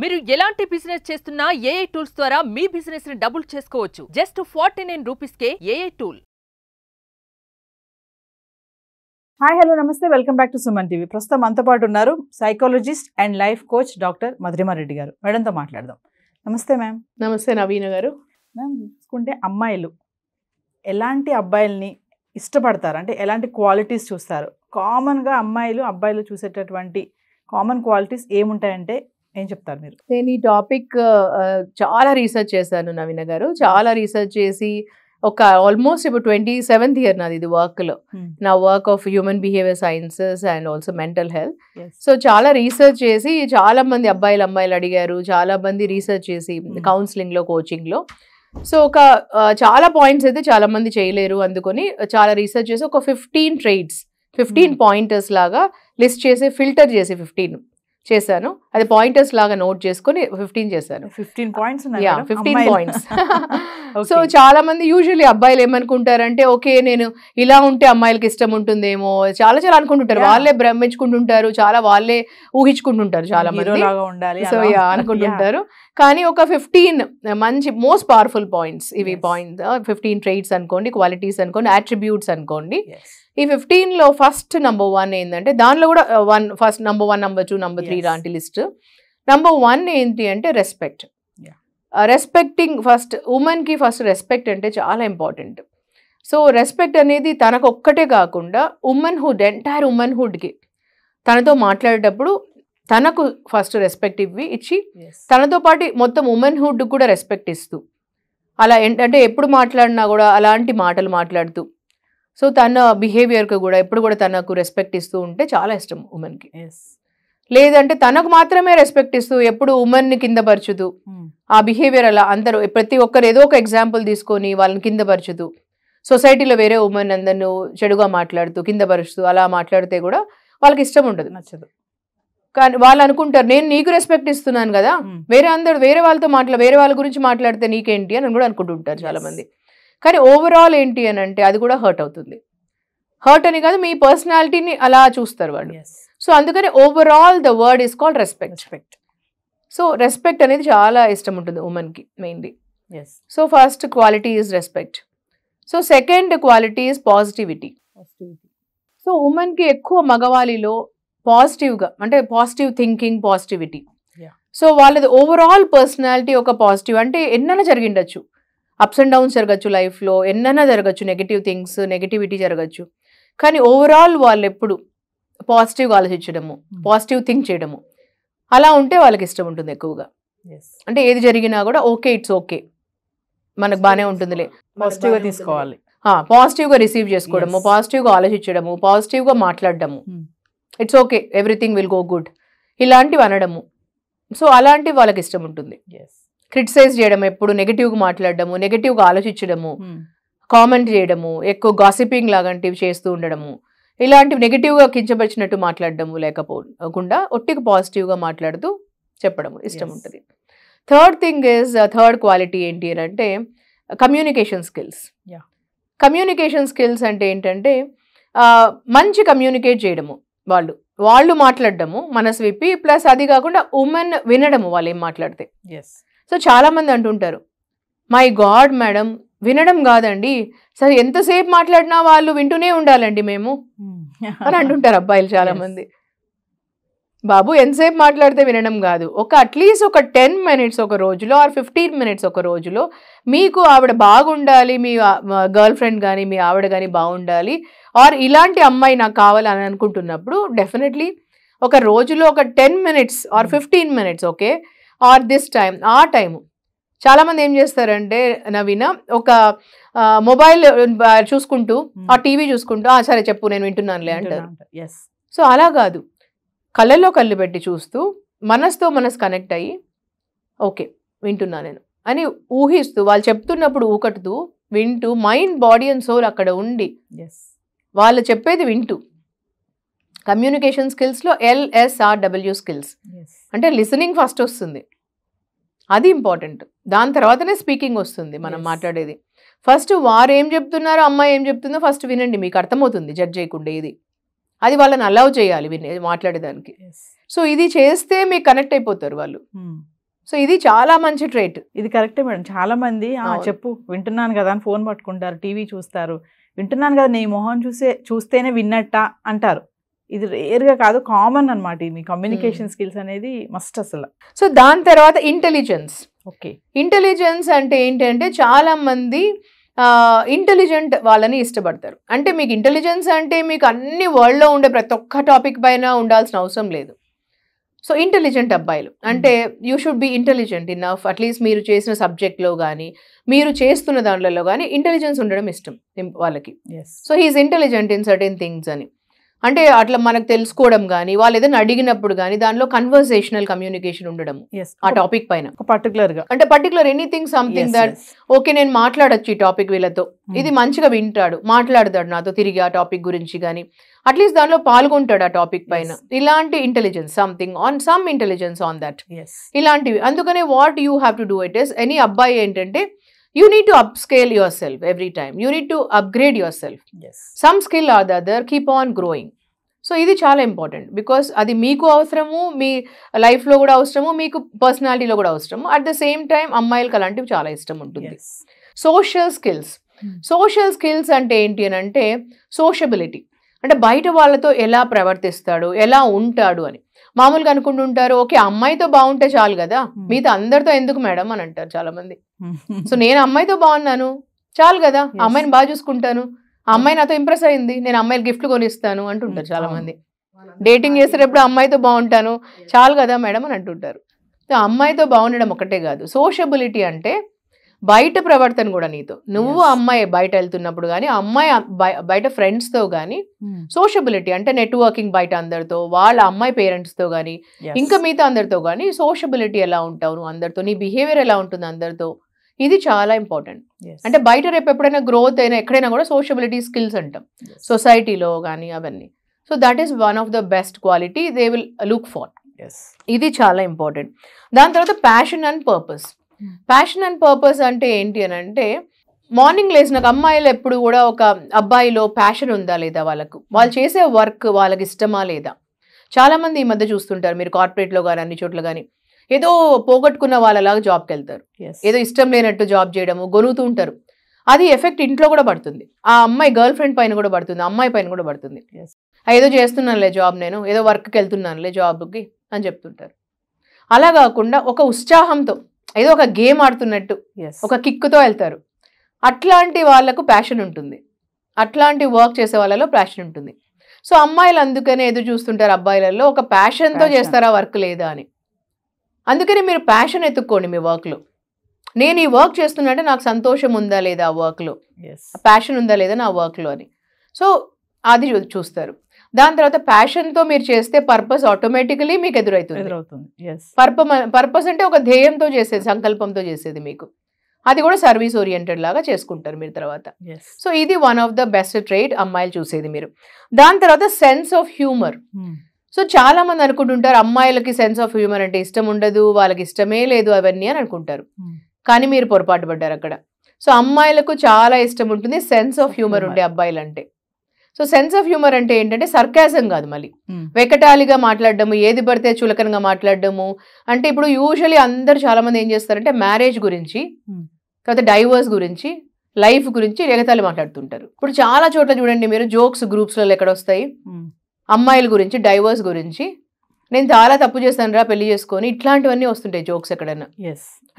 మీరు ఎలాంటి బిజినెస్ చేస్తున్నా ఏఐ టూల్స్ ద్వారా మీ బిజినెస్ ని డబుల్ చేసుకోవచ్చు జస్ట్ ఫార్టీ నైన్ రూపీస్ కే ఏఐ టూల్ హాయ్ హలో నమస్తే welcome back to Suman TV ప్రస్తుతం అంత పాటు ఉన్నారు psychologist and life coach doctor Madhurima Reddy గారు మేడంతో మాట్లాడదాం నమస్తే మ్యామ్ నమస్తే నవీన గారు మ్యామ్ చూసుకుంటే అమ్మాయిలు ఎలాంటి అబ్బాయిల్ని ఇష్టపడతారు అంటే ఎలాంటి క్వాలిటీస్ చూస్తారు కామన్గా అమ్మాయిలు అబ్బాయిలు చూసేటటువంటి కామన్ క్వాలిటీస్ ఏముంటాయంటే ఏం చెప్తారు మీరు నేను ఈ టాపిక్ చాలా రీసెర్చ్ చేశాను నవీన గారు చాలా రీసెర్చ్ చేసి ఒక ఆల్మోస్ట్ ఇప్పుడు ట్వంటీ సెవెంత్ ఇయర్ నాది ఇది వర్క్లో నా work of human behaviour sciences and also mental health so చాలా రీసెర్చ్ చేసి చాలా మంది అబ్బాయిలు అమ్మాయిలు అడిగారు చాలా మంది రీసెర్చ్ చేసి కౌన్సిలింగ్లో కోచింగ్లో సో ఒక చాలా పాయింట్స్ అయితే చాలా మంది చేయలేరు అందుకొని చాలా రీసెర్చ్ చేసి ఒక ఫిఫ్టీన్ ట్రేడ్స్ ఫిఫ్టీన్ పాయింటర్స్ లాగా లిస్ట్ చేసి ఫిల్టర్ చేసి ఫిఫ్టీన్ చేశాను అది పాయింటర్స్ లాగా నోట్ చేసుకుని ఫిఫ్టీన్ చేశాను fifteen points fifteen points so చాలా మంది యూజువల్లీ అబ్బాయిలు ఏమనుకుంటారంటే ఓకే నేను ఇలా ఉంటే అమ్మాయిలకి ఇష్టం ఉంటుందేమో చాలా చాలా అనుకుంటుంటారు వాళ్ళే భ్రమించుకుంటుంటారు చాలా వాళ్ళే ఊహించుకుంటుంటారు చాలా మంది సో అనుకుంటుంటారు కానీ ఒక ఫిఫ్టీన్ మంచి మోస్ట్ పవర్ఫుల్ పాయింట్స్ ఇవి పాయింట్స్ ఫిఫ్టీన్ ట్రేడ్స్ అనుకోండి క్వాలిటీస్ అనుకోండి అట్రిబ్యూట్స్ అనుకోండి ఈ ఫిఫ్టీన్ లో ఫస్ట్ నంబర్ వన్ ఏంటంటే దానిలో కూడా one first number one number two number three లాంటి లిస్ట్ నెంబర్ వన్ ఏంటి అంటే రెస్పెక్ట్ రెస్పెక్టింగ్ ఫస్ట్ ఉమెన్కి ఫస్ట్ రెస్పెక్ట్ అంటే చాలా ఇంపార్టెంట్ సో రెస్పెక్ట్ అనేది తనకు ఒక్కటే కాకుండా ఉమెన్హుడ్ ఎంటైర్ ఉమెన్హుడ్కి తనతో మాట్లాడేటప్పుడు తనకు ఫస్ట్ రెస్పెక్ట్ ఇవ్వి ఇచ్చి తనతో పాటు మొత్తం ఉమెన్హుడ్ కూడా రెస్పెక్ట్ ఇస్తూ అలా ఏంటంటే ఎప్పుడు మాట్లాడినా కూడా అలాంటి మాటలు మాట్లాడుతూ సో తన బిహేవియర్కి కూడా ఎప్పుడు కూడా తనకు రెస్పెక్ట్ ఇస్తూ ఉంటే చాలా ఇష్టం ఉమెన్కి లేదంటే తనకు మాత్రమే రెస్పెక్ట్ ఇస్తూ ఎప్పుడు ఉమెన్ని కిందపరచుదు hmm. ఆ బిహేవియర్ అలా అందరూ ప్రతి ఒక్కరు ఏదో ఒక ఎగ్జాంపుల్ తీసుకొని వాళ్ళని కిందపరచుదు సొసైటీలో వేరే ఉమెన్ అందరిను చెడుగా మాట్లాడుతూ కిందపరుస్తూ అలా మాట్లాడితే కూడా వాళ్ళకి ఇష్టం ఉండదు నచ్చదు కానీ వాళ్ళు అనుకుంటారు నేను నీకు రెస్పెక్ట్ ఇస్తున్నాను కదా hmm. వేరే అందరు వేరే వాళ్ళతో మాట్లా వేరే వాళ్ళ గురించి మాట్లాడితే నీకేంటి అని కూడా అనుకుంటుంటారు చాలామంది కానీ ఓవరాల్ ఏంటి అని అంటే అది కూడా హర్ట్ అవుతుంది హర్ట్ అని కాదు మీ పర్సనాలిటీని అలా చూస్తారు వాళ్ళు సో అందుకని overall the word is called respect respect so respect అనేది చాలా ఇష్టం ఉంటుంది ఉమెన్కి mainly so first quality is respect so second quality is positivity so ఉమెన్కి ఎక్కువ మగవాళిలో పాజిటివ్గా అంటే పాజిటివ్ థింకింగ్ పాజిటివిటీ సో వాళ్ళది ఓవరాల్ పర్సనాలిటీ ఒక పాజిటివ్ అంటే ఎన్నైనా జరిగిండొచ్చు అప్స్ అండ్ డౌన్స్ జరగచ్చు లైఫ్లో ఎన్నైనా జరగచ్చు నెగిటివ్ థింగ్స్ నెగిటివిటీ జరగచ్చు కానీ ఓవరాల్ వాళ్ళు ఎప్పుడు పాజిటివ్గా ఆలోచించడము hmm. పాజిటివ్ థింక్ చేయడము అలా ఉంటే వాళ్ళకి ఇష్టం ఉంటుంది ఎక్కువగా అంటే ఏది జరిగినా కూడా ఓకే ఇట్స్ ఓకే మనకు బాగానే ఉంటుందిలే పాజిటివ్గా తీసుకోవాలి పాజిటివ్గా రిసీవ్ చేసుకోవడము పాజిటివ్గా ఆలోచించడము పాజిటివ్గా మాట్లాడడము it's okay everything will go good ఇలాంటివి అనడము సో అలాంటివి వాళ్ళకి ఇష్టం ఉంటుంది క్రిటిసైజ్ చేయడం ఎప్పుడు నెగిటివ్గా మాట్లాడడము నెగిటివ్గా ఆలోచించడము కామెంట్ hmm. చేయడము ఎక్కువ గాసిపింగ్ లాగంటివి చేస్తూ ఉండడము ఇలాంటివి నెగిటివ్గా కించపరిచినట్టు మాట్లాడడము లేకపోకుండా ఒట్టికి పాజిటివ్గా మాట్లాడుతూ చెప్పడం ఇష్టం ఉంటుంది third thing is third quality ఏంటి అని అంటే కమ్యూనికేషన్ స్కిల్స్ కమ్యూనికేషన్ స్కిల్స్ అంటే ఏంటంటే మంచి కమ్యూనికేట్ చేయడము వాళ్ళు వాళ్ళు మాట్లాడడము మనసు విప్పి ప్లస్ అది కాకుండా ఉమెన్ వినడము వాళ్ళు ఏం మాట్లాడితే సో చాలామంది అంటుంటారు మై గాడ్ మేడం వినడం కాదండి సరే ఎంతసేపు మాట్లాడినా వాళ్ళు వింటూనే ఉండాలండి మేము అని అంటుంటారు అబ్బాయిలు చాలామంది బాబు ఎంతసేపు మాట్లాడితే వినడం కాదు ఒక అట్లీస్ట్ ఒక టెన్ మినిట్స్ ఒక రోజులో ఆర్ ఫిఫ్టీన్ మినిట్స్ ఒక రోజులో మీకు ఆవిడ బాగుండాలి మీ గర్ల్ ఫ్రెండ్ కానీ మీ ఆవిడ కానీ బాగుండాలి ఆర్ ఇలాంటి అమ్మాయి నాకు కావాలని అనుకుంటున్నప్పుడు డెఫినెట్లీ ఒక రోజులో ఒక ten minutes or hmm. Fifteen minutes okay or this time ఆ టైము చాలామంది ఏం చేస్తారంటే నవీన ఒక మొబైల్ చూసుకుంటూ ఆ టీవీ చూసుకుంటూ ఆ సరే చెప్పు నేను వింటున్నానులే అంటారు సో అలా కాదు కళ్ళల్లో కళ్ళు పెట్టి చూస్తూ మనసుతో మనసు కనెక్ట్ అయ్యి ఓకే వింటున్నా నేను అని ఊహిస్తూ వాళ్ళు చెప్తున్నప్పుడు ఊకటుతూ వింటూ మైండ్ బాడీ అండ్ సోల్ అక్కడ ఉండి వాళ్ళు చెప్పేది వింటూ కమ్యూనికేషన్ స్కిల్స్లో ఎల్ఎస్ఆర్డబ్ల్యూ స్కిల్స్ అంటే లిసనింగ్ ఫస్ట్ వస్తుంది అది ఇంపార్టెంట్ దాని తర్వాతనే స్పీకింగ్ వస్తుంది మనం మాట్లాడేది ఫస్ట్ వారు ఏం చెప్తున్నారో అమ్మాయి ఏం చెప్తుందో ఫస్ట్ వినండి మీకు అర్థమవుతుంది జడ్జ్ చేయకుండా ఇది అది వాళ్ళని అలౌ చేయాలి వినే మాట్లాడేదానికి సో ఇది చేస్తే మీకు కనెక్ట్ అయిపోతారు వాళ్ళు hmm. సో ఇది చాలా మంచి ట్రైట్ ఇది కరెక్టే మేడం చాలా మంది చెప్పు వింటున్నాను కదా అని ఫోన్ పట్టుకుంటారు టీవీ చూస్తారు వింటున్నాను కదా నీ మొహం చూసే చూస్తేనే విన్నట్ట అంటారు ఇది రేర్గా కాదు కామన్ అనమాట మీ కమ్యూనికేషన్ స్కిల్స్ అనేది మస్ట్ అసలు సో దాని తర్వాత ఇంటెలిజెన్స్ ఓకే ఇంటెలిజెన్స్ అంటే ఏంటంటే చాలామంది ఇంటెలిజెంట్ వాళ్ళని ఇష్టపడతారు అంటే మీకు ఇంటెలిజెన్స్ అంటే మీకు అన్ని వరల్డ్లో ఉండే ప్రతి ఒక్క టాపిక్ పైన ఉండాల్సిన అవసరం లేదు సో ఇంటెలిజెంట్ అబ్బాయిలు hmm. అంటే you should be intelligent enough at least మీరు చేసిన సబ్జెక్ట్లో కానీ మీరు చేస్తున్న దాంట్లో కానీ ఇంటెలిజెన్స్ ఉండడం ఇష్టం వాళ్ళకి so he is intelligent in certain things అని అంటే అట్లా మనకు తెలుసుకోవడం కానీ వాళ్ళు ఏదైనా అడిగినప్పుడు కానీ దానిలో కన్వర్సేషనల్ కమ్యూనికేషన్ ఉండడం ఆ టాపిక్ పైన పర్టికులర్ గా అంటే particular anything something that okay నేను మాట్లాడచ్చు ఈ టాపిక్ వీళ్ళతో hmm. ఇది మంచిగా వింటాడు మాట్లాడతాడు నాతో తిరిగి ఆ టాపిక్ గురించి కానీ అట్లీస్ట్ దానిలో పాల్గొంటాడు ఆ టాపిక్ పైన ఇలాంటి intelligence something on some intelligence on that ఇలాంటివి అందుకనే what you have to do it is any అబ్బాయి ఏంటంటే to upscale yourself every time you need to upgrade yourself some skill or the other keep on growing so ఇది చాలా important because అది మీకు అవసరము మీ లైఫ్లో కూడా అవసరము మీకు పర్సనాలిటీలో కూడా అవసరము అట్ ద సేమ్ టైం అమ్మాయిలకు అలాంటివి చాలా ఇష్టం ఉంటుంది సోషల్ స్కిల్స్ సోషల్ స్కిల్స్ అంటే ఏంటి అని అంటే సోషబిలిటీ అంటే బయట వాళ్ళతో ఎలా ప్రవర్తిస్తాడు ఎలా ఉంటాడు అని మామూలుగా అనుకుంటుంటారు ఓకే అమ్మాయితో బాగుంటే చాలు కదా మీతో అందరితో ఎందుకు మేడం అని అంటారు చాలా మంది సో నేను అమ్మాయితో బాగున్నాను చాలు కదా అమ్మాయిని బాగా చూసుకుంటాను అమ్మాయి నాతో ఇంప్రెస్ అయింది నేను అమ్మాయిలు గిఫ్ట్ కొనిస్తాను అంటుంటారు చాలా మంది డేటింగ్ చేసేటప్పుడు అమ్మాయితో బాగుంటాను చాలు కదా మేడం అని అంటుంటారు అమ్మాయితో బాగుండడం ఒకటే కాదు సోషబిలిటీ అంటే బయట ప్రవర్తన కూడా నీతో నువ్వు అమ్మాయి బయట వెళ్తున్నప్పుడు కానీ అమ్మాయి బయట ఫ్రెండ్స్తో కానీ సోషబిలిటీ అంటే నెట్వర్కింగ్ బయట అందరితో వాళ్ళ అమ్మాయి పేరెంట్స్తో కానీ ఇంకా మిగతా అందరితో కానీ సోషబిలిటీ ఎలా ఉంటావు నువ్వు అందరితో నీ బిహేవియర్ ఎలా ఉంటుంది అందరితో ఇది చాలా ఇంపార్టెంట్ అంటే బయట రేపు ఎప్పుడైనా గ్రోత్ అయినా ఎక్కడైనా కూడా సోషబిలిటీ స్కిల్స్ అంటాం సొసైటీలో కానీ అవన్నీ so that is one of the best quality they will look for ఇది చాలా ఇంపార్టెంట్ దాని తర్వాత passion and purpose passion and purpose అంటే ఏంటి అని అంటే మార్నింగ్ లేచిన అమ్మాయిలు ఎప్పుడు కూడా ఒక అబ్బాయిలో ప్యాషన్ ఉందా లేదా వాళ్ళకు వాళ్ళు hmm. చేసే వర్క్ వాళ్ళకి ఇష్టమా లేదా చాలామంది ఈ మధ్య చూస్తుంటారు మీరు కార్పొరేట్లో కానీ అన్ని చోట్ల కానీ ఏదో పోగొట్టుకున్న వాళ్ళలాగా జాబ్కి వెళ్తారు ఏదో ఇష్టం లేనట్టు జాబ్ చేయడము గొనుగుతూ ఉంటారు అది ఎఫెక్ట్ ఇంట్లో కూడా పడుతుంది ఆ అమ్మాయి గర్ల్ ఫ్రెండ్ పైన కూడా పడుతుంది అమ్మాయి పైన కూడా పడుతుంది ఏదో చేస్తున్నానులే జాబ్ నేను ఏదో వర్క్కి వెళ్తున్నానులే జాబ్కి అని చెప్తుంటారు అలా కాకుండా ఒక ఉత్సాహంతో ఏదో ఒక గేమ్ ఆడుతున్నట్టు ఒక కిక్తో వెళ్తారు అట్లాంటి వాళ్లకు ప్యాషన్ ఉంటుంది అట్లాంటి వర్క్ చేసే వాళ్ళలో ప్యాషన్ ఉంటుంది సో అమ్మాయిలు అందుకనే ఎదురు చూస్తుంటారు అబ్బాయిలలో ఒక ప్యాషన్తో చేస్తారా వర్క్ లేదా అని అందుకని మీరు ప్యాషన్ ఎత్తుక్కోండి మీ వర్క్లో నేను ఈ వర్క్ చేస్తున్నట్టే నాకు సంతోషం ఉందా లేదా ఆ వర్క్లో ప్యాషన్ ఉందా లేదా నా వర్క్లో అని సో అది చూస్తారు దాని తర్వాత ప్యాషన్తో మీరు చేస్తే పర్పస్ ఆటోమేటికలీ మీకు ఎదురవుతుంది ఎదురవుతుంది పర్ప పర్పస్ అంటే ఒక ధ్యేయంతో చేసేది సంకల్పంతో చేసేది మీకు అది కూడా సర్వీస్ ఓరియంటెడ్ లాగా చేసుకుంటారు మీరు తర్వాత సో ఇది one of the best trait అమ్మాయిలు చూసేది మీరు దాని తర్వాత సెన్స్ ఆఫ్ హ్యూమర్ సో చాలా మంది అనుకుంటుంటారు అమ్మాయిలకి సెన్స్ ఆఫ్ హ్యూమర్ అంటే ఇష్టం ఉండదు వాళ్ళకి ఇష్టమే లేదు అవన్నీ అని అనుకుంటారు hmm. కానీ మీరు పొరపాటు పడ్డారు అక్కడ సో అమ్మాయిలకు చాలా ఇష్టం ఉంటుంది సెన్స్ ఆఫ్ హ్యూమర్ ఉండే అబ్బాయిలు అంటే సో సెన్స్ ఆఫ్ హ్యూమర్ అంటే ఏంటంటే సర్కాజం కాదు మళ్ళీ hmm. వెకటాలిగా మాట్లాడడము ఏది పడితే చులకనగా మాట్లాడడము అంటే ఇప్పుడు యూజువలీ అందరు చాలామంది ఏం చేస్తారంటే మ్యారేజ్ గురించి hmm. తర్వాత డైవర్స్ గురించి లైఫ్ గురించి రేగతాలు మాట్లాడుతుంటారు ఇప్పుడు చాలా చోట్ల చూడండి మీరు జోక్స్ గ్రూప్స్లలో ఎక్కడ వస్తాయి hmm. అమ్మాయిల గురించి డైవర్స్ గురించి నేను చాలా తప్పు చేస్తాను రా పెళ్లి చేసుకొని ఇట్లాంటివన్నీ వస్తుంటాయి జోక్స్ ఎక్కడన్నా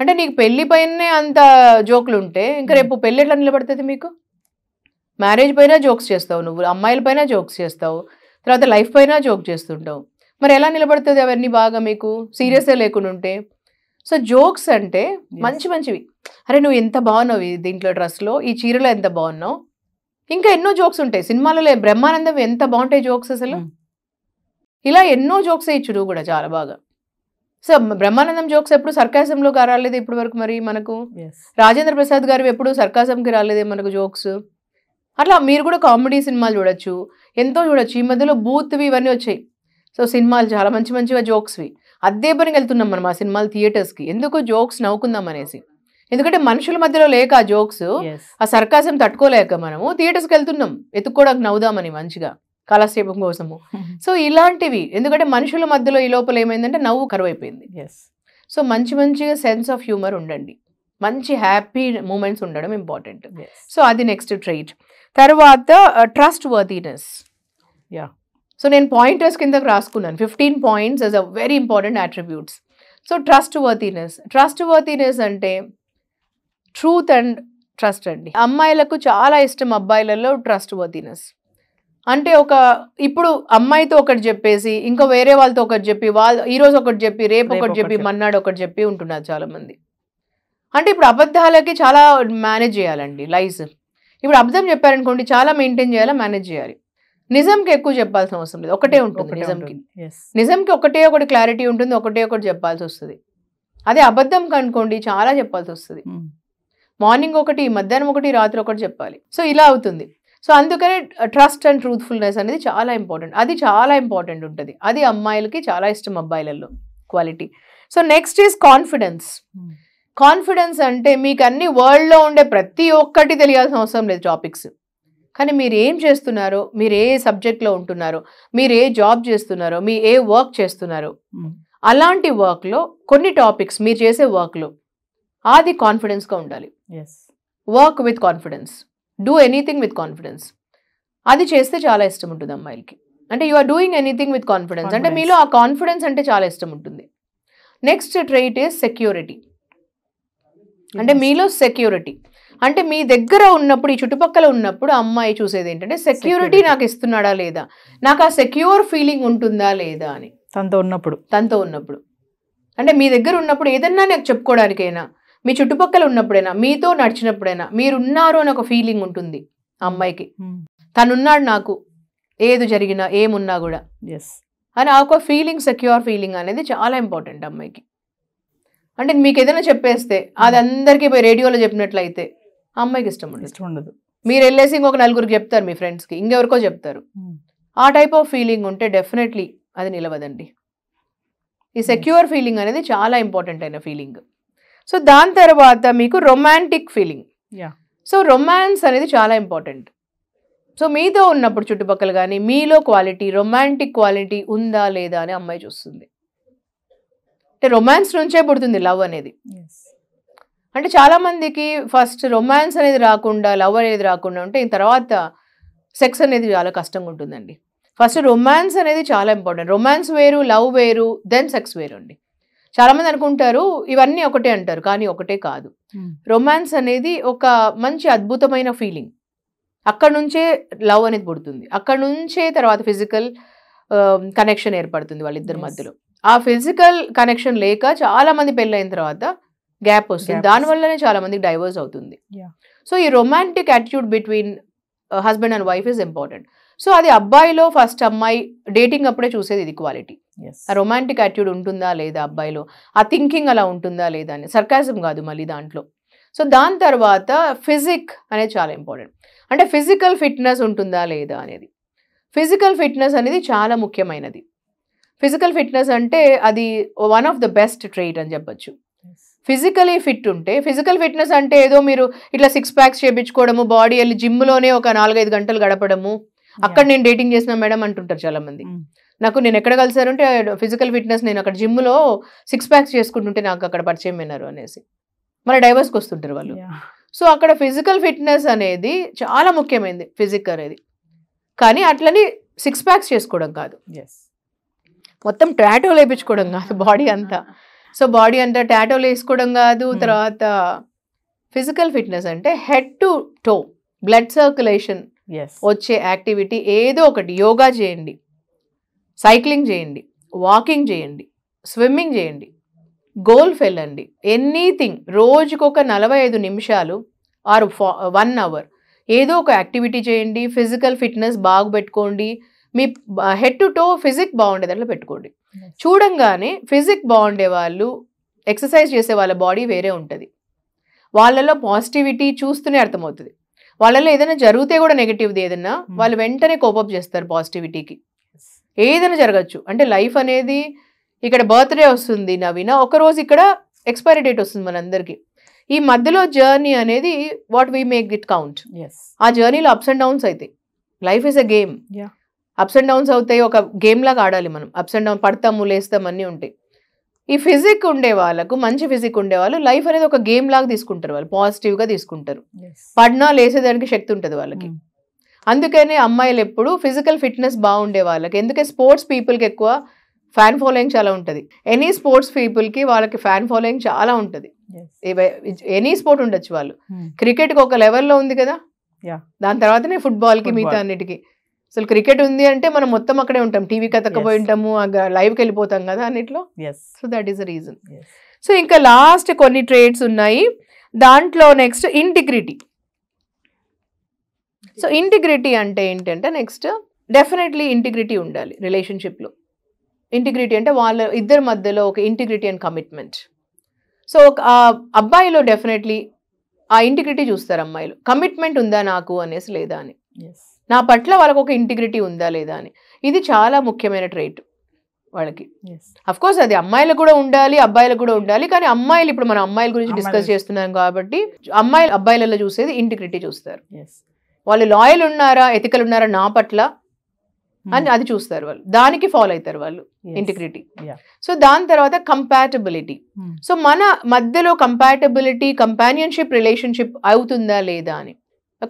అంటే నీకు పెళ్లి పైన అంత జోకులు ఉంటే ఇంకా రేపు పెళ్లి ఎట్లా నిలబడుతుంది మీకు మ్యారేజ్ పైన జోక్స్ చేస్తావు నువ్వు అమ్మాయిల పైన జోక్స్ చేస్తావు తర్వాత లైఫ్ పైన జోక్ చేస్తుంటావు మరి ఎలా నిలబడుతుంది అవన్నీ బాగా మీకు సీరియస్గా లేకుండా ఉంటే సో జోక్స్ అంటే మంచి మంచివి అరే నువ్వు ఎంత బాగున్నావు దీంట్లో డ్రెస్లో ఈ చీరలో ఎంత బాగున్నావు ఇంకా ఎన్నో జోక్స్ ఉంటాయి సినిమాలలో బ్రహ్మానందం ఎంత బాగుంటాయి జోక్స్ అసలు hmm. ఇలా ఎన్నో జోక్స్ వేయచ్చు నువ్వు కూడా చాలా బాగా సో బ్రహ్మానందం జోక్స్ ఎప్పుడు సర్కాసంలోకి రాలేదు ఇప్పటి వరకు మరి మనకు రాజేంద్ర ప్రసాద్ గారు ఎప్పుడు సర్కాసంకి రాలేదే మనకు జోక్స్ అట్లా మీరు కూడా కామెడీ సినిమాలు చూడొచ్చు ఎంతో చూడొచ్చు ఈ మధ్యలో బూత్వి ఇవన్నీ వచ్చాయి సో సినిమాలు చాలా మంచి మంచిగా జోక్స్వి అద్దే పనికి వెళ్తున్నాం మనం ఆ సినిమాలు థియేటర్స్కి ఎందుకు జోక్స్ నవ్వుకుందాం అనేసి ఎందుకంటే మనుషుల మధ్యలో లేక ఆ జోక్స్ ఆ సర్కాసం తట్టుకోలేక మనము థియేటర్స్కి వెళ్తున్నాం ఎత్తుక్కోవడానికి నవ్వుదామని మంచిగా కాలక్షేపం కోసము సో ఇలాంటివి ఎందుకంటే మనుషుల మధ్యలో ఈ లోపల ఏమైందంటే నవ్వు కరువైపోయింది సో మంచి మంచిగా సెన్స్ ఆఫ్ హ్యూమర్ ఉండండి మంచి హ్యాపీ మూమెంట్స్ ఉండడం ఇంపార్టెంట్ సో అది నెక్స్ట్ ట్రైట్ తర్వాత ట్రస్ట్ వర్తీనెస్ యా సో నేను పాయింటర్స్ కిందకు రాసుకున్నాను fifteen points is a very important attributes so trustworthiness trustworthiness అంటే ట్రూత్ అండ్ ట్రస్ట్ అండి అమ్మాయిలకు చాలా ఇష్టం అబ్బాయిలలో ట్రస్ట్ వర్తీనెస్ అంటే ఒక ఇప్పుడు అమ్మాయితో ఒకటి చెప్పేసి ఇంకా వేరే వాళ్ళతో ఒకటి చెప్పి వాళ్ళు ఈరోజు ఒకటి చెప్పి రేపు ఒకటి చెప్పి మన్నాడు ఒకటి చెప్పి ఉంటున్నారు చాలామంది అంటే ఇప్పుడు అబద్ధాలకి చాలా మేనేజ్ చేయాలండి లైఫ్ ఇప్పుడు అబద్ధం చెప్పారనుకోండి చాలా మెయింటైన్ చేయాలా మేనేజ్ చేయాలి నిజంకి ఎక్కువ చెప్పాల్సిన అవసరం లేదు ఒకటే ఉంటుంది నిజంకి నిజంకి ఒకటే ఒకటి క్లారిటీ ఉంటుంది ఒకటే ఒకటి చెప్పాల్సి వస్తుంది అదే అబద్ధం కనుకోండి చాలా చెప్పాల్సి వస్తుంది మార్నింగ్ hmm. ఒకటి మధ్యాహ్నం ఒకటి రాత్రి ఒకటి చెప్పాలి సో ఇలా అవుతుంది సో అందుకనే ట్రస్ట్ అండ్ ట్రూత్ఫుల్నెస్ అనేది చాలా ఇంపార్టెంట్ అది చాలా ఇంపార్టెంట్ ఉంటుంది అది అమ్మాయిలకి చాలా ఇష్టం అబ్బాయిలలో quality so next is confidence confidence అంటే మీకు అన్ని వరల్డ్లో ఉండే ప్రతి ఒక్కటి తెలియాల్సిన అవసరం లేదు టాపిక్స్ కానీ మీరు ఏం చేస్తున్నారో మీరు ఏ సబ్జెక్ట్లో ఉంటున్నారో మీరు ఏ జాబ్ చేస్తున్నారో మీ ఏ వర్క్ చేస్తున్నారో అలాంటి వర్క్లో కొన్ని టాపిక్స్ మీరు చేసే వర్క్లో అది కాన్ఫిడెన్స్గా ఉండాలి work with confidence do anything with confidence అది చేస్తే చాలా ఇష్టం ఉంటుంది అమ్మాయిలకి అంటే you are doing anything with confidence అంటే మీలో ఆ కాన్ఫిడెన్స్ అంటే చాలా ఇష్టం ఉంటుంది నెక్స్ట్ ట్రైట్ ఈస్ సెక్యూరిటీ అంటే మీలో సెక్యూరిటీ అంటే మీ దగ్గర ఉన్నప్పుడు ఈ చుట్టుపక్కల ఉన్నప్పుడు అమ్మాయి చూసేది ఏంటంటే సెక్యూరిటీ నాకు ఇస్తున్నాడా లేదా నాకు ఆ సెక్యూర్ ఫీలింగ్ ఉంటుందా లేదా అని తనతో ఉన్నప్పుడు తనతో ఉన్నప్పుడు అంటే మీ దగ్గర ఉన్నప్పుడు ఏదన్నా నాకు చెప్పుకోవడానికైనా మీ చుట్టుపక్కల ఉన్నప్పుడైనా మీతో నడిచినప్పుడైనా మీరున్నారు అని ఒక ఫీలింగ్ ఉంటుంది అమ్మాయికి hmm. తనున్నాడు నాకు ఏది జరిగినా ఏమున్నా కూడా ఎస్ అని ఆ ఒక ఫీలింగ్ సెక్యూర్ ఫీలింగ్ అనేది చాలా ఇంపార్టెంట్ అమ్మాయికి అంటే మీకు ఏదైనా చెప్పేస్తే అది అందరికీ పోయి రేడియోలో చెప్పినట్లయితే అమ్మాయికి ఇష్టం ఉండదు ఇష్టం ఉండదు మీరు వెళ్ళేసి ఇంకొక నలుగురికి చెప్తారు మీ ఫ్రెండ్స్కి ఇంకెవరికో చెప్తారు ఆ టైప్ ఆఫ్ ఫీలింగ్ ఉంటే డెఫినెట్లీ అది నిలవదండి ఈ సెక్యూర్ ఫీలింగ్ అనేది చాలా ఇంపార్టెంట్ అయిన ఫీలింగ్ సో దాని తర్వాత మీకు రొమాంటిక్ ఫీలింగ్ సో రొమాన్స్ అనేది చాలా ఇంపార్టెంట్ సో మీతో ఉన్నప్పుడు చుట్టుపక్కల కానీ మీలో క్వాలిటీ రొమాంటిక్ క్వాలిటీ ఉందా లేదా అని అమ్మాయి చూస్తుంది అంటే రొమాన్స్ నుంచే పుడుతుంది లవ్ అనేది అంటే చాలా మందికి ఫస్ట్ రొమాన్స్ అనేది రాకుండా లవ్ అనేది రాకుండా ఉంటే తర్వాత సెక్స్ అనేది చాలా కష్టంగా ఉంటుందండి ఫస్ట్ రొమాన్స్ అనేది చాలా ఇంపార్టెంట్ రొమాన్స్ వేరు లవ్ వేరు దెన్ సెక్స్ వేరు అండి చాలామంది అనుకుంటారు ఇవన్నీ ఒకటే అంటారు కానీ ఒకటే కాదు రొమాన్స్ hmm. అనేది ఒక మంచి అద్భుతమైన ఫీలింగ్ అక్కడ నుంచే లవ్ అనేది పుడుతుంది అక్కడ నుంచే తర్వాత ఫిజికల్ కనెక్షన్ um, ఏర్పడుతుంది వాళ్ళిద్దరి మధ్యలో ఆ ఫిజికల్ కనెక్షన్ లేక చాలా మంది పెళ్ళైన తర్వాత గ్యాప్ వస్తుంది దానివల్లనే చాలా మంది డైవర్స్ అవుతుంది సో ఈ romantic attitude between husband and wife is important so అది అబ్బాయిలో ఫస్ట్ అమ్మాయి డేటింగ్ అప్పుడే చూసేది ఇది క్వాలిటీ ఆ రొమాంటిక్ యాటిట్యూడ్ ఉంటుందా లేదా అబ్బాయిలో ఆ థింకింగ్ అలా ఉంటుందా లేదా అని సర్కాజం కాదు మళ్ళీ దాంట్లో సో దాని తర్వాత ఫిజిక్ అనేది చాలా ఇంపార్టెంట్ అంటే ఫిజికల్ ఫిట్నెస్ ఉంటుందా లేదా అనేది ఫిజికల్ ఫిట్నెస్ అనేది చాలా ముఖ్యమైనది ఫిజికల్ ఫిట్నెస్ అంటే అది one of the best trait అని చెప్పొచ్చు ఫిజికలీ ఫిట్ ఉంటే ఫిజికల్ ఫిట్నెస్ అంటే ఏదో మీరు ఇట్లా సిక్స్ ప్యాక్స్ చేయించుకోవడము బాడీ వెళ్ళి జిమ్లోనే ఒక నాలుగైదు గంటలు గడపడము అక్కడ నేను డేటింగ్ చేసిన మేడం అంటుంటారు చాలా మంది mm. నాకు నేను ఎక్కడ కలిసారంటే ఫిజికల్ ఫిట్నెస్ నేను అక్కడ జిమ్లో సిక్స్ ప్యాక్స్ చేసుకుంటుంటే నాకు అక్కడ పరిచయం అయినారు అనేసి మన డైవర్స్కి వస్తుంటారు వాళ్ళు సో అక్కడ ఫిజికల్ ఫిట్నెస్ అనేది చాలా ముఖ్యమైనది ఫిజిక్ అనేది కానీ అట్లని సిక్స్ ప్యాక్స్ చేసుకోవడం కాదు ఎస్ మొత్తం టాటోలు వేయించుకోవడం కాదు బాడీ అంతా సో బాడీ అంతా టాటోలు వేసుకోవడం కాదు hmm. తర్వాత ఫిజికల్ ఫిట్నెస్ అంటే head to toe blood circulation వచ్చే యాక్టివిటీ ఏదో ఒకటి యోగా చేయండి సైక్లింగ్ చేయండి వాకింగ్ చేయండి స్విమ్మింగ్ చేయండి గోల్ఫ్ వెళ్ళండి ఎనీథింగ్ రోజుకొక నలభై ఐదు నిమిషాలు ఆర్ వన్ అవర్ ఏదో ఒక యాక్టివిటీ చేయండి ఫిజికల్ ఫిట్నెస్ బాగుపెట్టుకోండి మీ హెడ్ టు టో ఫిజిక్ బాగుండేది అట్లా పెట్టుకోండి చూడంగానే ఫిజిక్ బాగుండే వాళ్ళు ఎక్సర్సైజ్ చేసే వాళ్ళ బాడీ వేరే ఉంటుంది వాళ్ళలో పాజిటివిటీ చూస్తూనే అర్థమవుతుంది వాళ్ళలో ఏదైనా జరిగితే కూడా నెగిటివ్ది ఏదైనా hmm. వాళ్ళు వెంటనే కోపప్ చేస్తారు పాజిటివిటీకి ఏదైనా జరగచ్చు అంటే లైఫ్ అనేది ఇక్కడ బర్త్డే వస్తుంది నవీన ఒకరోజు ఇక్కడ ఎక్స్పైరీ డేట్ వస్తుంది మనందరికీ ఈ మధ్యలో జర్నీ అనేది what we make it count ఆ జర్నీలో అప్స్ అండ్ డౌన్స్ అవుతాయి life is a game ups and downs అవుతాయి ఒక గేమ్ లాగా ఆడాలి మనం అప్స్ అండ్ డౌన్ పడతాము లేస్తాం అన్నీ ఉంటాయి ఈ ఫిజిక్ ఉండే వాళ్ళకు మంచి ఫిజిక్ ఉండే వాళ్ళు లైఫ్ అనేది ఒక గేమ్ లాగా తీసుకుంటారు వాళ్ళు పాజిటివ్గా తీసుకుంటారు పడినా లేసేదానికి శక్తి ఉంటుంది వాళ్ళకి hmm. అందుకనే అమ్మాయిలు ఎప్పుడు ఫిజికల్ ఫిట్నెస్ బాగుండే వాళ్ళకి ఎందుకంటే స్పోర్ట్స్ పీపుల్కి ఎక్కువ ఫ్యాన్ ఫాలోయింగ్ చాలా ఉంటుంది ఎనీ స్పోర్ట్స్ పీపుల్కి వాళ్ళకి ఫ్యాన్ ఫాలోయింగ్ చాలా ఉంటుంది ఎనీ స్పోర్ట్ ఉండొచ్చు వాళ్ళు క్రికెట్కి hmm. ఒక లెవెల్లో ఉంది కదా దాని తర్వాతనే ఫుట్బాల్కి మిగతా అన్నిటికీ అసలు క్రికెట్ ఉంది అంటే మనం మొత్తం అక్కడే ఉంటాం టీవీ కథకపోయి ఉంటాము లైవ్కి వెళ్ళిపోతాం కదా అన్నిట్లో so that is a reason so ఇంకా లాస్ట్ కొన్ని ట్రేడ్స్ ఉన్నాయి దాంట్లో నెక్స్ట్ ఇంటిగ్రిటీ సో ఇంటిగ్రిటీ అంటే ఏంటంటే నెక్స్ట్ డెఫినెట్లీ ఇంటిగ్రిటీ ఉండాలి రిలేషన్షిప్లో ఇంటిగ్రిటీ అంటే వాళ్ళ ఇద్దరి మధ్యలో ఒక ఇంటిగ్రిటీ అండ్ కమిట్మెంట్ సో ఒక అబ్బాయిలో డెఫినెట్లీ ఆ ఇంటిగ్రిటీ చూస్తారు అమ్మాయిలు కమిట్మెంట్ ఉందా నాకు అనేసి లేదా అని నా పట్ల వాళ్ళకు ఒక ఇంటిగ్రిటీ ఉందా లేదా అని ఇది చాలా ముఖ్యమైన ట్రైట్ వాళ్ళకి అఫ్ కోర్స్ అది అమ్మాయిలకు కూడా ఉండాలి అబ్బాయిలకు కూడా ఉండాలి కానీ అమ్మాయిలు ఇప్పుడు మనం అమ్మాయిల గురించి డిస్కస్ చేస్తున్నాం కాబట్టి అమ్మాయిలు అబ్బాయిలలో చూసేది ఇంటిగ్రిటీ చూస్తారు వాళ్ళు లాయల్ ఉన్నారా ఎథికల్ ఉన్నారా నా పట్ల hmm. అని అది చూస్తారు వాళ్ళు దానికి ఫాలో అవుతారు వాళ్ళు ఇంటిగ్రిటీ సో దాని తర్వాత కంపాటబిలిటీ సో hmm. మన మధ్యలో కంపాటబిలిటీ కంపానియన్షిప్ రిలేషన్షిప్ అవుతుందా లేదా అని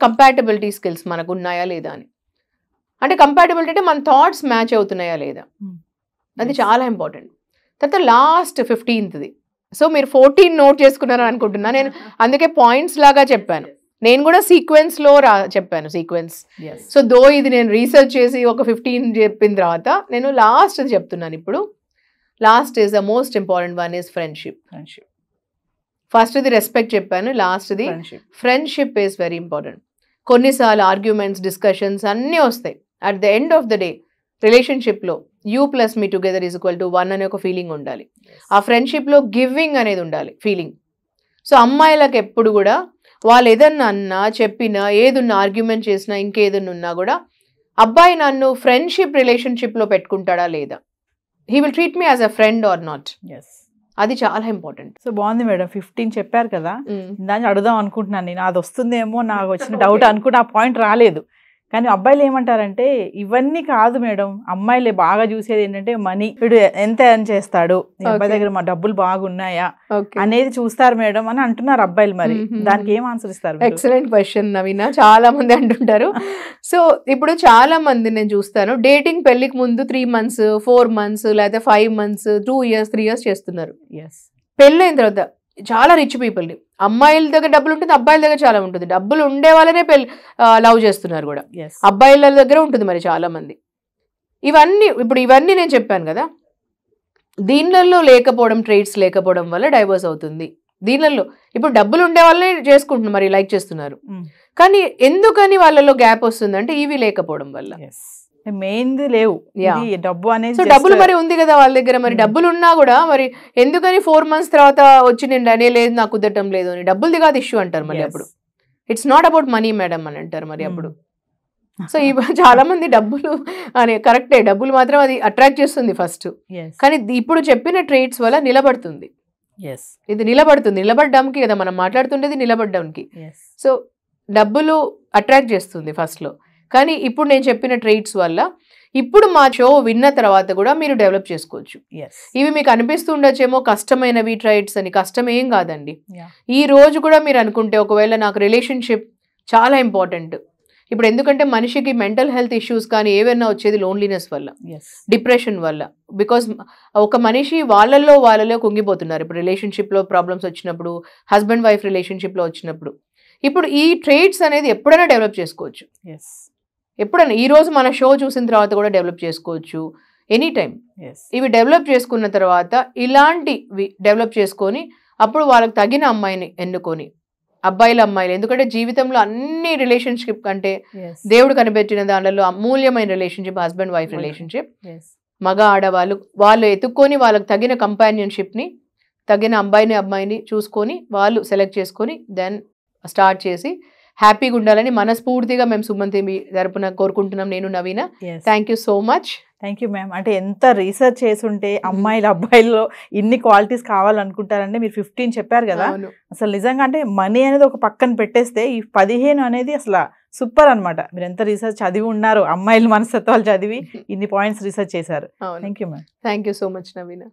కంపాటబిలిటీ స్కిల్స్ మనకు ఉన్నాయా లేదా అని అంటే కంపాటబిలిటీ అంటే మన థాట్స్ మ్యాచ్ అవుతున్నాయా లేదా hmm. అది చాలా ఇంపార్టెంట్ తర్వాత లాస్ట్ ఫిఫ్టీన్త్ది సో మీరు ఫోర్టీన్ నోట్ చేసుకున్నారని అనుకుంటున్నా నేను అందుకే పాయింట్స్ లాగా చెప్పాను నేను కూడా సీక్వెన్స్లో రా చెప్పాను సీక్వెన్స్ సో దో ఇది నేను రీసెర్చ్ చేసి ఒక ఫిఫ్టీన్ చెప్పిన తర్వాత నేను లాస్ట్ చెప్తున్నాను ఇప్పుడు last is the most important one is friendship friendship first ఇది రెస్పెక్ట్ చెప్పాను లాస్ట్ది ఫ్రెండ్షిప్ ఈజ్ వెరీ ఇంపార్టెంట్ కొన్నిసార్లు ఆర్గ్యుమెంట్స్ డిస్కషన్స్ అన్నీ వస్తాయి at the end of the day రిలేషన్షిప్లో you plus me together is equal to one అనే ఒక feeling ఉండాలి ఆ ఫ్రెండ్షిప్లో గివింగ్ అనేది ఉండాలి ఫీలింగ్ సో అమ్మాయిలకు ఎప్పుడు కూడా వాళ్ళు ఏదన్నా అన్నా చెప్పినా ఏదన్నా ఆర్గ్యుమెంట్ చేసినా ఇంకేదన్నా ఉన్నా కూడా అబ్బాయి నన్ను ఫ్రెండ్షిప్ రిలేషన్షిప్లో పెట్టుకుంటాడా లేదా he will treat me as a friend or not ఎస్ అది చాలా ఇంపార్టెంట్ సో బాగుంది మేడం ఫిఫ్టీన్ చెప్పారు కదా దాన్ని అడుగుదాం అనుకుంటున్నాను నేను అది వస్తుందేమో నాకు వచ్చిన డౌట్ అనుకుంటే ఆ పాయింట్ రాలేదు కానీ అబ్బాయిలు ఏమంటారంటే ఇవన్నీ కాదు మేడం అమ్మాయిలు బాగా చూసేది ఏంటంటే మనీ వీడు ఎంత ఎర్న్ చేస్తాడు అబ్బాయి దగ్గర మా డబ్బులు బాగున్నాయా అనేది చూస్తారు మేడం అని అంటున్నారు అబ్బాయిలు మరి దానికి ఏం ఆన్సర్ ఇస్తారు ఎక్సలెంట్ క్వశ్చన్ నవీన చాలా మంది అంటుంటారు సో ఇప్పుడు చాలా మంది నేను చూస్తాను డేటింగ్ పెళ్లికి ముందు త్రీ మంత్స్ ఫోర్ మంత్స్ లేకపోతే five months two years three years చేస్తున్నారు పెళ్ళైన తర్వాత చాలా రిచ్ పీపుల్ని అమ్మాయిల దగ్గర డబ్బులు ఉంటుంది అబ్బాయిల దగ్గర చాలా ఉంటుంది డబ్బులు ఉండే వాళ్ళనే పెళ్లి లవ్ చేస్తున్నారు కూడా అబ్బాయిల దగ్గర ఉంటుంది మరి చాలా మంది ఇవన్నీ ఇప్పుడు ఇవన్నీ నేను చెప్పాను కదా దీనిలలో లేకపోవడం ట్రేడ్స్ లేకపోవడం వల్ల డైవర్స్ అవుతుంది దీనిలలో ఇప్పుడు డబ్బులు ఉండే వాళ్ళనే చేసుకుంటున్నారు మరి లైక్ చేస్తున్నారు కానీ ఎందుకని వాళ్ళలో గ్యాప్ వస్తుందంటే ఇవి లేకపోవడం వల్ల మెయిన్ది లేవు డబ్బు అనేది డబ్బులు మరి ఉంది కదా వాళ్ళ దగ్గర మరి hmm. డబ్బులు ఉన్నా కూడా మరి ఎందుకని ఫోర్ మంత్స్ తర్వాత వచ్చి నేను అనే లేదు నాకు కుదరటం లేదు అని డబ్బులది కాదు ఇష్యూ అంటారు మళ్ళీ అప్పుడు it's not about money madam అని అంటారు మరి hmm. అప్పుడు సో ఈ చాలా మంది డబ్బులు అనే కరెక్టే డబ్బులు మాత్రం అది అట్రాక్ట్ చేస్తుంది ఫస్ట్ కానీ ఇప్పుడు చెప్పిన ట్రేడ్స్ వల్ల నిలబడుతుంది ఇది నిలబడుతుంది నిలబడ్డానికి కదా మనం మాట్లాడుతుండేది నిలబడ్డానికి సో డబ్బులు అట్రాక్ట్ చేస్తుంది ఫస్ట్లో కానీ ఇప్పుడు నేను చెప్పిన ట్రైట్స్ వల్ల ఇప్పుడు మా షో విన్న తర్వాత కూడా మీరు డెవలప్ చేసుకోవచ్చు ఇవి మీకు అనిపిస్తూ ఉండొచ్చేమో కష్టమైనవి ట్రైట్స్ అని కష్టం ఏం కాదండి ఈ రోజు కూడా మీరు అనుకుంటే ఒకవేళ నాకు రిలేషన్షిప్ చాలా ఇంపార్టెంట్ ఇప్పుడు ఎందుకంటే మనిషికి మెంటల్ హెల్త్ ఇష్యూస్ కానీ ఏవైనా వచ్చేది లోన్లీనెస్ వల్ల డిప్రెషన్ వల్ల బికాస్ ఒక మనిషి వాళ్ళల్లో వాళ్ళలో కుంగిపోతున్నారు ఇప్పుడు రిలేషన్షిప్లో ప్రాబ్లమ్స్ వచ్చినప్పుడు హస్బెండ్ వైఫ్ రిలేషన్షిప్లో వచ్చినప్పుడు ఇప్పుడు ఈ ట్రేడ్స్ అనేది ఎప్పుడైనా డెవలప్ చేసుకోవచ్చు ఎప్పుడైనా ఈరోజు మన షో చూసిన తర్వాత కూడా డెవలప్ చేసుకోవచ్చు ఎనీ టైం ఇవి డెవలప్ చేసుకున్న తర్వాత ఇలాంటివి డెవలప్ చేసుకొని అప్పుడు వాళ్ళకి తగిన అమ్మాయిని ఎన్నుకొని అబ్బాయిలు అమ్మాయిలు ఎందుకంటే జీవితంలో అన్ని రిలేషన్షిప్ కంటే దేవుడు కనిపెట్టిన దానిలో అమూల్యమైన రిలేషన్షిప్ హస్బెండ్ వైఫ్ రిలేషన్షిప్ మగ ఆడవాళ్ళు వాళ్ళు ఎత్తుక్కొని వాళ్ళకి తగిన కంపానియన్షిప్ని తగిన అబ్బాయిని అమ్మాయిని చూసుకొని వాళ్ళు సెలెక్ట్ చేసుకొని దెన్ స్టార్ట్ చేసి హ్యాపీగా ఉండాలని మనస్ఫూర్తిగా మేము సుమంత్ మీ తరపున కోరుకుంటున్నాం నేను Naveena thank you so much thank you ma'am అంటే ఎంత రీసెర్చ్ చేసి ఉంటే అమ్మాయిలు అబ్బాయిల్లో ఇన్ని క్వాలిటీస్ కావాలనుకుంటారంటే మీరు ఫిఫ్టీన్ చెప్పారు కదా అసలు నిజంగా అంటే మనీ అనేది ఒక పక్కన పెట్టేస్తే ఈ పదిహేను అనేది అసలు సూపర్ అనమాట మీరు ఎంత రీసెర్చ్ చదివి ఉన్నారు అమ్మాయిల మనస్తత్వాలు చదివి ఇన్ని పాయింట్స్ రీసెర్చ్ చేశారు thank you ma'am thank you so much నవీనా